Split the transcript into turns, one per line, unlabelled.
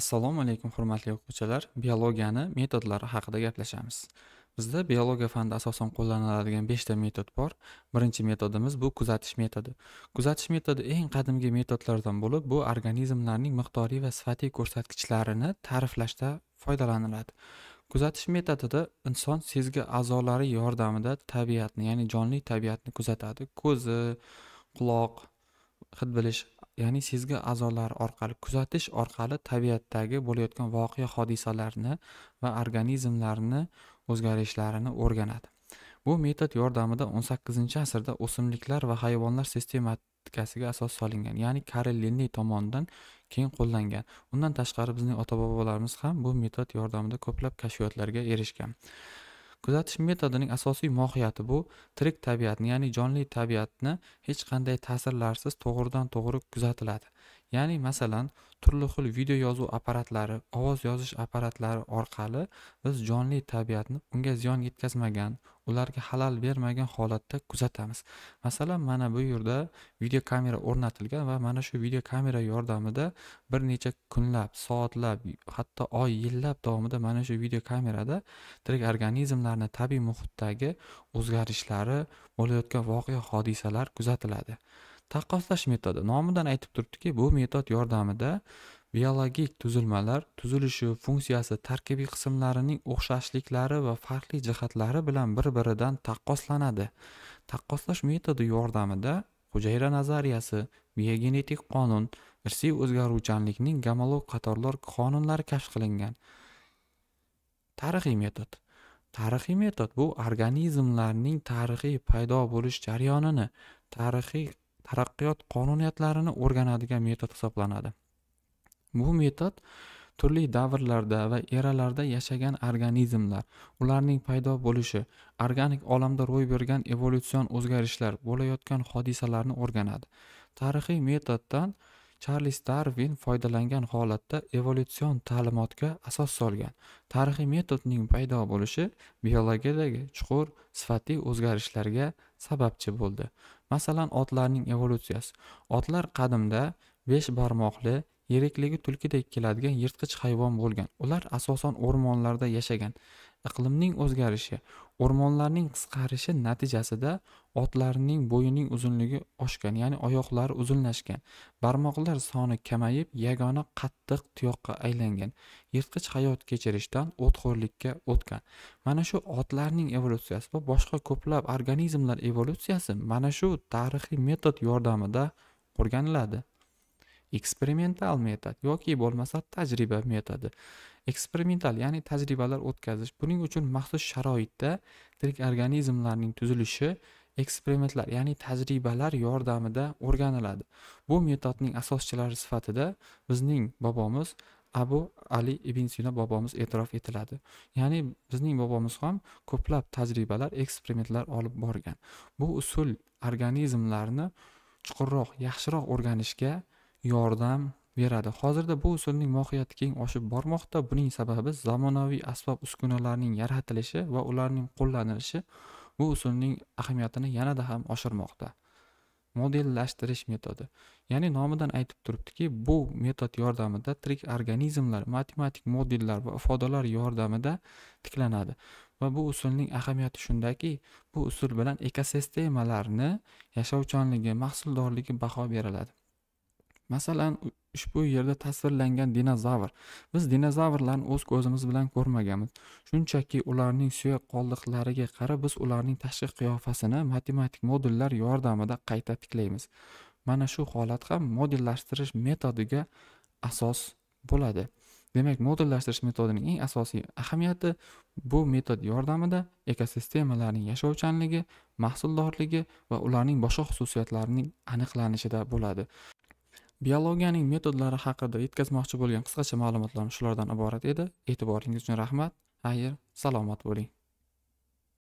assalomu alaykum hurmatli o'quvchilar biologiyani metodlari haqida gaplashamiz bizda biologiya fanida asosan qo'llaniladigan beshta metod bor birinchi metodimiz bu kuzatish metodi kuzatish metodi eng qadimgi metodlardan bo'lib bu organizmlarning miqdoriy va sifatiy ko'rsatkichlarini ta'riflashda foydalaniladi kuzatish metodida inson sezgi a'zolari yordamida tabiatni ya'ni jonli tabiatni kuzatadi ko'zi quloq hid bilish ya'ni sezgi a'zolari orqali kuzatish orqali tabiatdagi bo'layotgan voqea hodisalarni va organizmlarni o'zgarishlarini o'rganadi bu metod yordamida 18 asrda o'simliklar va hayvonlar sistematikasiga asos solingan ya'ni karl linney tomonidan keng qo'llangan undan tashqari bizning ota bobolarimiz ham bu metod yordamida ko'plab kashfiyotlarga erishgan kuzatish metodining asosiy mohiyati bu tirik tabiatni ya'ni jonli tabiatni hech qanday ta'sirlarsiz to'g'ridan to'g'ri kuzatiladi ya'ni masalan turli xil video yozuv apparatlari ovoz yozish apparatlari orqali biz jonli tabiatni unga ziyon yetkazmagan ularga halal bermagan holatda kuzatamiz masalan mana bu yerda video kamera o'rnatilgan va mana shu video kamera yordamida bir necha kunlab soatlab hatto oy yillab davomida mana shu video kamerada tirik organizmlarni tabiiy muhitdagi o'zgarishlari bo'layotgan voqea hodisalar kuzatiladi taqqoslash metodi nomidan aytib turibdiki bu metod yordamida biologik tuzilmalar tuzilishi funksiyasi tarkibiy qismlarining o'xshashliklari va farqli jihatlari bilan bir biridan taqqoslanadi taqqoslash metodi yordamida hujayra nazariyasi biogenetik qonun irsiy o'zgaruvchanlikning gamolog qatorlar qonunlari kashf qilingan tarixiy metod tarixiy metod bu organizmlarning tarixiy paydo bo'lish jarayonini tarixiy taraqqiyot qonuniyatlarini o'rganadigan metod hisoblanadi bu metod turli davrlarda va eralarda yashagan organizmlar ularning paydo bo'lishi organik olamda ro'y bergan evolyutsion o'zgarishlar bo'layotgan hodisalarni o'rganadi tarixiy metoddan charlis darvin foydalangan holatda evolyutsion ta'limotga asos solgan tarixiy metodning paydo bo'lishi biologiyadagi chuqur sifatli o'zgarishlarga sababchi bo'ldi masalan otlarning evolyutsiyasi otlar qadimda besh barmoqli yirikligi tulkidek keladigan yirtqich hayvon bo'lgan ular asosan o'rmonlarda yashagan iqlimning o'zgarishi o'rmonlarning qisqarishi natijasida otlarning bo'yining uzunligi oshgan ya'ni oyoqlari uzunlashgan barmoqlar soni kamayib yagona qattiq tuyoqqa aylangan yirtqich hayot kechirishdan o'txo'rlikka o'tgan mana shu otlarning evolyutsiyasi va boshqa ko'plab organizmlar evolyutsiyasi mana shu tarixiy metod yordamida o'rganiladi eksperimental metod yoki bo'lmasa tajriba metodi eksperimental ya'ni tajribalar o'tkazish buning uchun maxsus sharoitda tirik organizmlarning tuzilishi eksperimentlar ya'ni tajribalar yordamida o'rganiladi bu metodning asoschilari sifatida bizning bobomiz abu ali ibn sino bobomiz e'tirof etiladi ya'ni bizning bobomiz ham ko'plab tajribalar eksperimentlar olib borgan bu usul organizmlarni chuqurroq yaxshiroq o'rganishga yordam beradi hozirda bu usulning mohiyati keng oshib bormoqda buning sababi zamonaviy asbob uskunalarning yaratilishi va ularning qo'llanilishi bu usulning ahamiyatini yanada ham oshirmoqda modellashtirish metodi ya'ni nomidan aytib turibdiki bu metod yordamida tirik organizmlar matematik modellar va ifodalar yordamida tiklanadi va bu usulning ahamiyati shundaki bu usul bilan ekosistemalarni yashovchanligi mahsuldorligi baho beriladi masalan ushbu yerda tasvirlangan dinozavr biz dinozavrlarni o'z ko'zimiz bilan ko'rmaganmiz shunchaki ularning suyak qoldiqlariga qarab biz ularning tashqi qiyofasini matematik modullar yordamida qayta tiklaymiz mana shu holat ham modellashtirish metodiga asos bo'ladi demak modellashtirish metodining eng asosiy ahamiyati bu metod yordamida ekosistemalarning yashovchanligi mahsuldorligi va ularning boshqa xususiyatlarining aniqlanishida bo'ladi biologiyaning metodlari haqida yetkazmoqchi bo'lgan qisqacha ma'lumotlarim shulardan iborat edi e'tiboringiz uchun rahmat xayr salomat bo'ling